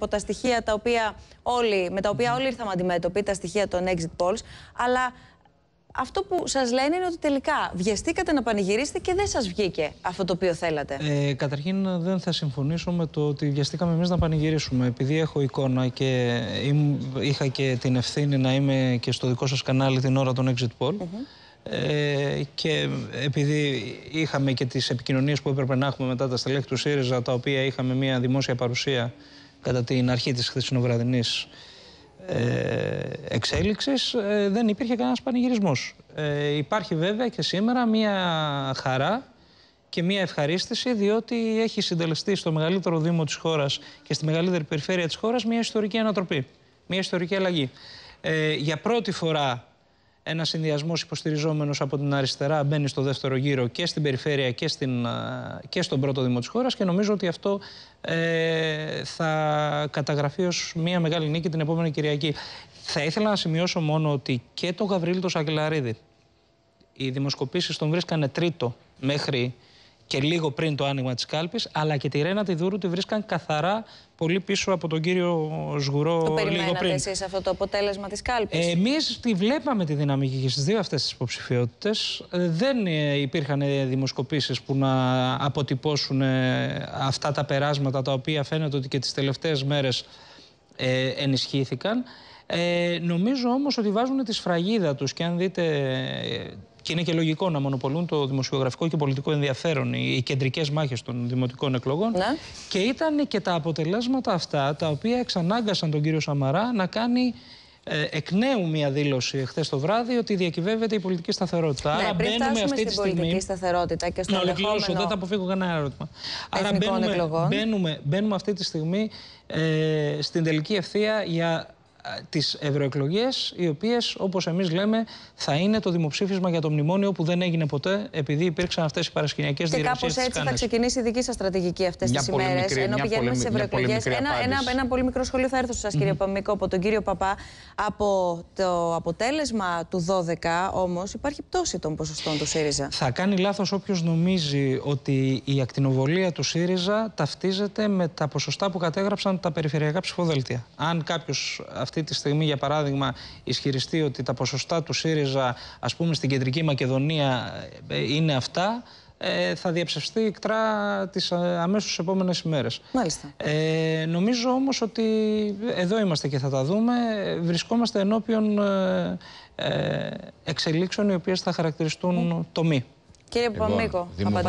από τα στοιχεία τα οποία όλοι, με τα οποία όλοι ήρθαμε αντιμέτωποι, τα στοιχεία των exit polls, αλλά αυτό που σας λένε είναι ότι τελικά βιαστήκατε να πανηγυρίσετε και δεν σας βγήκε αυτό το οποίο θέλατε. Ε, καταρχήν δεν θα συμφωνήσω με το ότι βιαστήκαμε εμείς να πανηγυρίσουμε. Επειδή έχω εικόνα και είχα και την ευθύνη να είμαι και στο δικό σας κανάλι την ώρα των exit poll, Ε, και επειδή είχαμε και τις επικοινωνίες που έπρεπε να έχουμε μετά τα στελέχη του ΣΥΡΙΖΑ, τα οποία είχαμε μια δημόσια παρουσία κατά την αρχή της χθεσινοβραδινής ε, εξέλιξης ε, δεν υπήρχε κανένας πανηγυρισμός. Ε, υπάρχει βέβαια και σήμερα μία χαρά και μία ευχαρίστηση διότι έχει συντελεστεί στο μεγαλύτερο δήμο της χώρας και στη μεγαλύτερη περιφέρεια της χώρας μία ιστορική ανατροπή, μία ιστορική αλλαγή. Ε, για πρώτη φορά ένα συνδυασμός υποστηριζόμενος από την αριστερά μπαίνει στο δεύτερο γύρο και στην περιφέρεια και, στην, ε, και στον πρώτο Δήμο της χώρας και νομίζω ότι αυτό ε, θα καταγραφεί ως μια μεγάλη νίκη την επόμενη Κυριακή. Θα ήθελα να σημειώσω μόνο ότι και το Γαβρίλη το οι δημοσκοπήσεις τον βρίσκανε τρίτο μέχρι και λίγο πριν το άνοιγμα της κάλπης, αλλά και τη Ρένα τη Δούρου τη βρίσκαν καθαρά πολύ πίσω από τον κύριο Σγουρό το λίγο πριν. εσείς αυτό το αποτέλεσμα της Κάλπης. Ε, Εμείς τη βλέπαμε τη δυναμική και στις δύο αυτές τις υποψηφιότητες. Ε, δεν ε, υπήρχαν ε, δημοσκοπήσεις που να αποτυπώσουν αυτά τα περάσματα τα οποία φαίνεται ότι και τις τελευταίες μέρες ε, ενισχύθηκαν. Ε, νομίζω όμως ότι βάζουν τη σφραγίδα τους και αν δείτε και είναι και λογικό να μονοπολούν το δημοσιογραφικό και πολιτικό ενδιαφέρον, οι κεντρικές μάχες των δημοτικών εκλογών. Ναι. Και ήταν και τα αποτελέσματα αυτά τα οποία εξανάγκασαν τον κύριο Σαμαρά να κάνει ε, εκ νέου μία δήλωση χθες το βράδυ ότι διακυβεύεται η πολιτική σταθερότητα. Ναι, Άρα πριν μπαίνουμε αυτή στην τη στιγμή. πολιτική σταθερότητα και στο ενδεχόμενο... Να δεν θα αποφύγω κανένα ερώτημα. Άρα μπαίνουμε, μπαίνουμε, μπαίνουμε αυτή τη στιγμή ε, στην τελική ευθεία για τις ευρωεκλογές, οι οποίες όπως εμείς λέμε θα είναι το δημοψήφισμα για το μνημόνιο που δεν έγινε ποτέ επειδή υπήρξαν αυτές οι παρασκηνιακές διεργασίες Και κάπως έτσι θα ξεκινήσει η δική σας στρατηγική αυτές τι τις ημέρες ενώ πηγαίνουμε στις ευρωεκλογέ. Ένα, ένα, ένα πολύ μικρό σχολείο θα έρθω σας mm κύριε Παμίκο από τον κύριο Παπά. Από το αποτέλεσμα του 12 όμως υπάρχει πτώση των ποσοστών του ΣΥΡΙΖΑ. Θα κάνει λάθος όποιος νομίζει ότι η ακτινοβολία του ΣΥΡΙΖΑ ταυτίζεται με τα ποσοστά που κατέγραψαν τα περιφερειακά ψηφοδέλτια. Αν κάποιος αυτή τη στιγμή, για παράδειγμα, ισχυριστεί ότι τα ποσοστά του ΣΥΡΙΖΑ, ας πούμε, στην κεντρική Μακεδονία ε, είναι αυτά, ε, θα διαψευστεί εκτρά τις ε, αμέσως επόμενες ημέρες. Μάλιστα. Ε, νομίζω όμως ότι εδώ είμαστε και θα τα δούμε. Βρισκόμαστε ενώπιον ε, εξελίξεων οι οποίες θα χαρακτηριστούν τομή. Κύριε Παπαμίκο, λοιπόν,